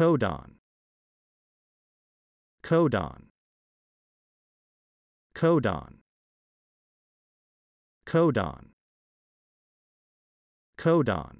codon codon codon codon codon